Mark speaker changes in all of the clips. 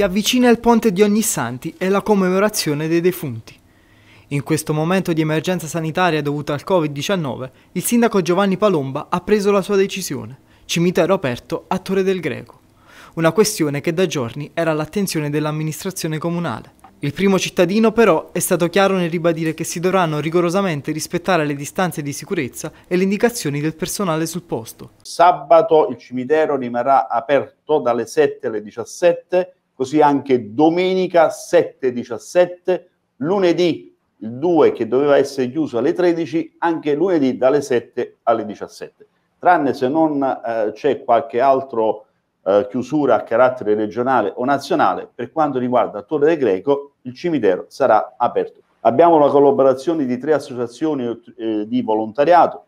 Speaker 1: Si avvicina il ponte di Ognissanti e la commemorazione dei defunti. In questo momento di emergenza sanitaria dovuta al Covid-19, il sindaco Giovanni Palomba ha preso la sua decisione. Cimitero aperto a Torre del Greco. Una questione che da giorni era all'attenzione dell'amministrazione comunale. Il primo cittadino però è stato chiaro nel ribadire che si dovranno rigorosamente rispettare le distanze di sicurezza e le indicazioni del personale sul posto.
Speaker 2: Sabato il cimitero rimarrà aperto dalle 7 alle 17 così anche domenica 7.17, lunedì il 2 che doveva essere chiuso alle 13, anche lunedì dalle 7 alle 17. Tranne se non eh, c'è qualche altro eh, chiusura a carattere regionale o nazionale, per quanto riguarda Torre del Greco, il cimitero sarà aperto. Abbiamo la collaborazione di tre associazioni eh, di volontariato,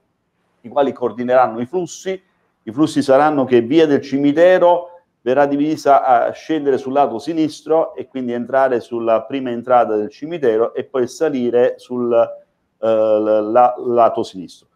Speaker 2: i quali coordineranno i flussi. I flussi saranno che via del cimitero verrà divisa a scendere sul lato sinistro e quindi entrare sulla prima entrata del cimitero e poi salire sul eh, la, lato sinistro.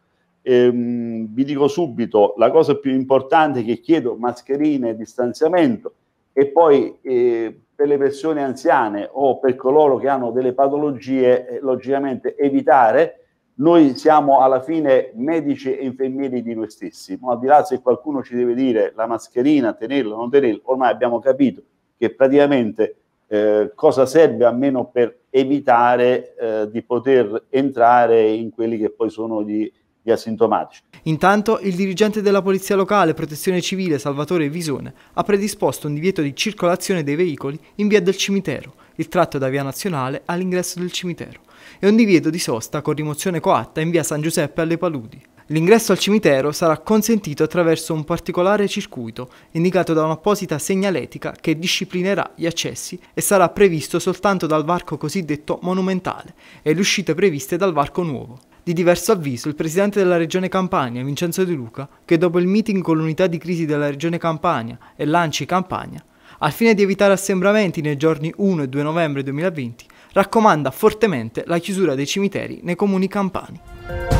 Speaker 2: Ehm, vi dico subito, la cosa più importante che chiedo mascherine e distanziamento e poi eh, per le persone anziane o per coloro che hanno delle patologie, eh, logicamente evitare noi siamo alla fine medici e infermieri di noi stessi, ma al di là se qualcuno ci deve dire la mascherina, tenerla o non tenerla, ormai abbiamo capito che praticamente eh, cosa serve almeno per evitare eh, di poter entrare in quelli che poi sono gli asintomatici.
Speaker 1: Intanto il dirigente della Polizia Locale Protezione Civile Salvatore Visone ha predisposto un divieto di circolazione dei veicoli in via del cimitero, il tratto da via nazionale all'ingresso del cimitero e un divieto di sosta con rimozione coatta in via San Giuseppe alle Paludi. L'ingresso al cimitero sarà consentito attraverso un particolare circuito indicato da un'apposita segnaletica che disciplinerà gli accessi e sarà previsto soltanto dal varco cosiddetto monumentale e le uscite previste dal varco nuovo. Di diverso avviso, il presidente della Regione Campania, Vincenzo De Luca, che dopo il meeting con l'unità di crisi della Regione Campania e l'ANCI Campania, al fine di evitare assembramenti nei giorni 1 e 2 novembre 2020, raccomanda fortemente la chiusura dei cimiteri nei comuni campani.